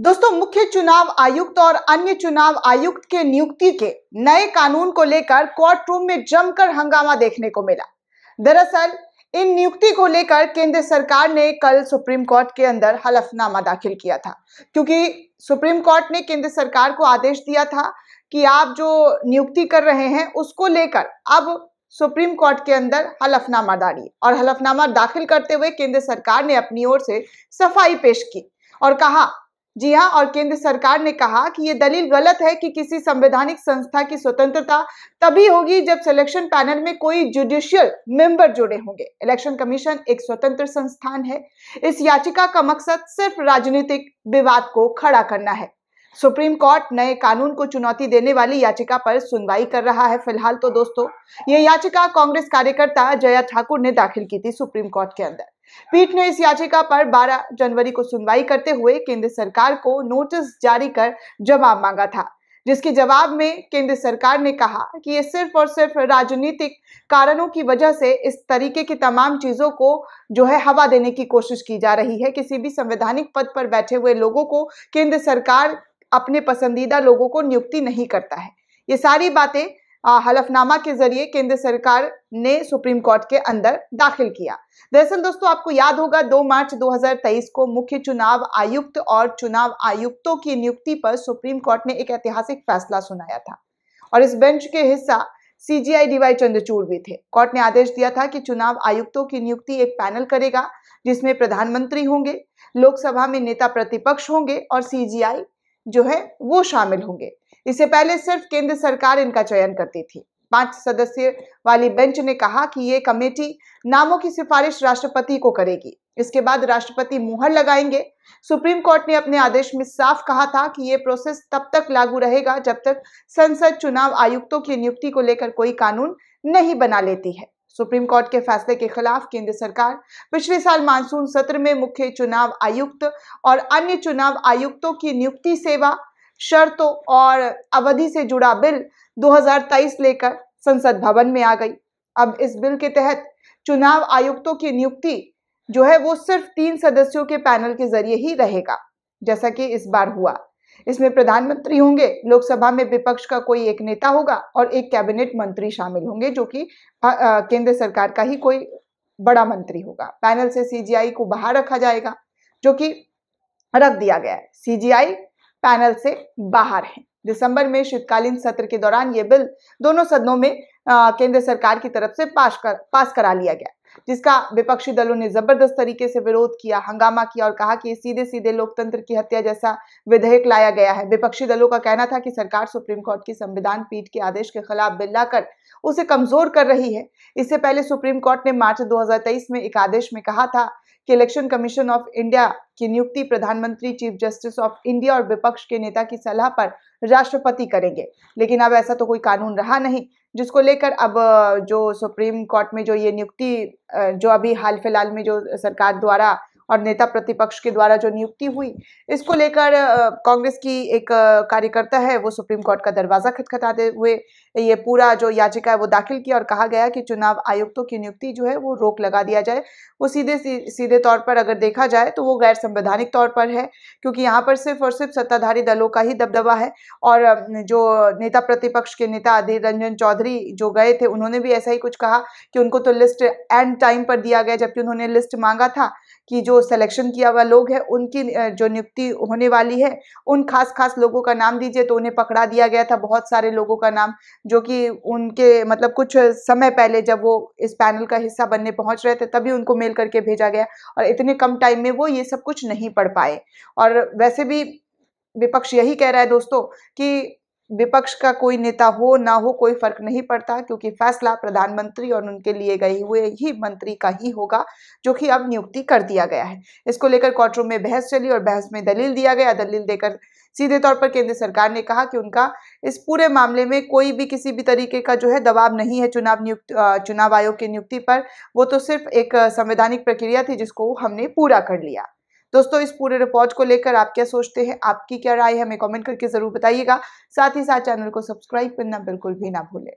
दोस्तों मुख्य चुनाव आयुक्त और अन्य चुनाव आयुक्त के नियुक्ति के नए कानून को लेकर कोर्ट रूम में जमकर हंगामा देखने को मिला दरअसल इन नियुक्ति को लेकर केंद्र सरकार ने कल सुप्रीम कोर्ट के अंदर हलफनामा दाखिल किया था क्योंकि सुप्रीम कोर्ट ने केंद्र सरकार को आदेश दिया था कि आप जो नियुक्ति कर रहे हैं उसको लेकर अब सुप्रीम कोर्ट के अंदर हलफनामा डाली और हलफनामा दाखिल करते हुए केंद्र सरकार ने अपनी ओर से सफाई पेश की और कहा जी हां और केंद्र सरकार ने कहा कि ये दलील गलत है कि किसी संवैधानिक संस्था की स्वतंत्रता तभी होगी जब सिलेक्शन पैनल में कोई जुडिशियल मेंबर जुड़े होंगे इलेक्शन कमीशन एक स्वतंत्र संस्थान है इस याचिका का मकसद सिर्फ राजनीतिक विवाद को खड़ा करना है सुप्रीम कोर्ट नए कानून को चुनौती देने वाली याचिका पर सुनवाई कर रहा है फिलहाल तो दोस्तों ये याचिका कांग्रेस कार्यकर्ता जया ठाकुर ने दाखिल की थी सुप्रीम कोर्ट के अंदर पीठ ने इस याचिका पर 12 जनवरी को सुनवाई करते हुए केंद्र सरकार को नोटिस जारी कर जवाब मांगा था जिसके जवाब में केंद्र सरकार ने कहा कि ये सिर्फ और सिर्फ राजनीतिक कारणों की वजह से इस तरीके की तमाम चीज़ों को जो है हवा देने की कोशिश की जा रही है किसी भी संवैधानिक पद पर बैठे हुए लोगों को केंद्र सरकार अपने पसंदीदा लोगों को नियुक्ति नहीं करता है ये सारी बातें हलफनामा के जरिए केंद्र सरकार ने सुप्रीम कोर्ट के अंदर दाखिल किया दरअसल दोस्तों आपको याद होगा 2 मार्च 2023 को मुख्य चुनाव आयुक्त और चुनाव आयुक्तों की नियुक्ति पर सुप्रीम कोर्ट ने एक ऐतिहासिक फैसला सुनाया था और इस बेंच के हिस्सा सीजीआई डीवाई चंद्रचूड़ भी थे कोर्ट ने आदेश दिया था कि चुनाव आयुक्तों की नियुक्ति एक पैनल करेगा जिसमें प्रधानमंत्री होंगे लोकसभा में नेता प्रतिपक्ष होंगे और सीजीआई जो है वो शामिल होंगे इससे पहले सिर्फ केंद्र सरकार इनका चयन करती थी पांच सदस्य वाली बेंच ने कहा कि ये कमेटी नामों की सिफारिश राष्ट्रपति को करेगी इसके बाद राष्ट्रपति मुहर लगाएंगे सुप्रीम कोर्ट ने अपने आदेश में साफ कहा था कि ये प्रोसेस तब तक लागू रहेगा जब तक संसद चुनाव आयुक्तों की नियुक्ति को लेकर कोई कानून नहीं बना लेती है सुप्रीम कोर्ट के फैसले के खिलाफ केंद्र सरकार पिछले साल मानसून सत्र में मुख्य चुनाव आयुक्त और अन्य चुनाव आयुक्तों की नियुक्ति सेवा शर्तों और अवधि से जुड़ा बिल 2023 लेकर संसद भवन में आ गई अब इस बिल के तहत चुनाव आयुक्तों की नियुक्ति जो है वो सिर्फ तीन सदस्यों के पैनल के जरिए ही रहेगा जैसा कि इस बार हुआ इसमें प्रधानमंत्री होंगे लोकसभा में विपक्ष का कोई एक नेता होगा और एक कैबिनेट मंत्री शामिल होंगे जो कि केंद्र सरकार का ही कोई बड़ा मंत्री होगा पैनल से सीजीआई को बाहर रखा जाएगा जो कि रख दिया गया है सीजीआई पैनल से बाहर है दिसंबर में शीतकालीन सत्र के दौरान ये बिल दोनों सदनों में केंद्र सरकार की तरफ से पास कर पास करा लिया गया जिसका विपक्षी दलों ने जबरदस्त तरीके से विरोध किया हंगामा किया और कहा कि सीधे सीधे लोकतंत्र की हत्या जैसा विधेयक लाया गया है विपक्षी दलों का कहना था कि सरकार सुप्रीम कोर्ट की संविधान पीठ के आदेश के खिलाफ बिल लाकर उसे कमजोर कर रही है इससे पहले सुप्रीम कोर्ट ने मार्च 2023 में एक आदेश में कहा था कि इलेक्शन कमीशन ऑफ इंडिया की नियुक्ति प्रधानमंत्री चीफ जस्टिस ऑफ इंडिया और विपक्ष के नेता की सलाह पर राष्ट्रपति करेंगे लेकिन अब ऐसा तो कोई कानून रहा नहीं जिसको लेकर अब जो सुप्रीम कोर्ट में जो ये नियुक्ति जो अभी हाल फिलहाल में जो सरकार द्वारा और नेता प्रतिपक्ष के द्वारा जो नियुक्ति हुई इसको लेकर कांग्रेस की एक कार्यकर्ता है वो सुप्रीम कोर्ट का दरवाज़ा खटखटाते हुए ये पूरा जो याचिका है वो दाखिल किया और कहा गया कि चुनाव आयुक्तों की नियुक्ति जो है वो रोक लगा दिया जाए वो सीधे सीधे तौर पर अगर देखा जाए तो वो गैर संवैधानिक तौर पर है क्योंकि यहाँ पर सिर्फ और सिर्फ सत्ताधारी दलों का ही दबदबा है और जो नेता प्रतिपक्ष के नेता अधीर रंजन चौधरी जो गए थे उन्होंने भी ऐसा ही कुछ कहा कि उनको तो लिस्ट एंड टाइम पर दिया गया जबकि उन्होंने लिस्ट मांगा था कि जो सिलेक्शन किया हुआ लोग है उनकी जो नियुक्ति होने वाली है उन खास खास लोगों का नाम दीजिए तो उन्हें पकड़ा दिया गया था बहुत सारे लोगों का नाम जो कि उनके मतलब कुछ समय पहले जब वो इस पैनल का हिस्सा बनने पहुंच रहे थे तभी उनको मेल करके भेजा गया और इतने कम टाइम में वो ये सब कुछ नहीं पढ़ पाए और वैसे भी विपक्ष यही कह रहा है दोस्तों कि विपक्ष का कोई नेता हो ना हो कोई फर्क नहीं पड़ता क्योंकि फैसला प्रधानमंत्री और उनके लिए गए हुए ही मंत्री का ही होगा जो कि अब नियुक्ति कर दिया गया है इसको लेकर कोर्टरूम में बहस चली और बहस में दलील दिया गया दलील देकर सीधे तौर पर केंद्र सरकार ने कहा कि उनका इस पूरे मामले में कोई भी किसी भी तरीके का जो है दबाव नहीं है चुनाव नियुक्त चुनाव आयोग की नियुक्ति पर वो तो सिर्फ एक संवैधानिक प्रक्रिया थी जिसको हमने पूरा कर लिया दोस्तों इस पूरे रिपोर्ट को लेकर आप क्या सोचते हैं आपकी क्या राय है हमें कॉमेंट करके ज़रूर बताइएगा साथ ही साथ चैनल को सब्सक्राइब करना बिल्कुल भी ना भूलें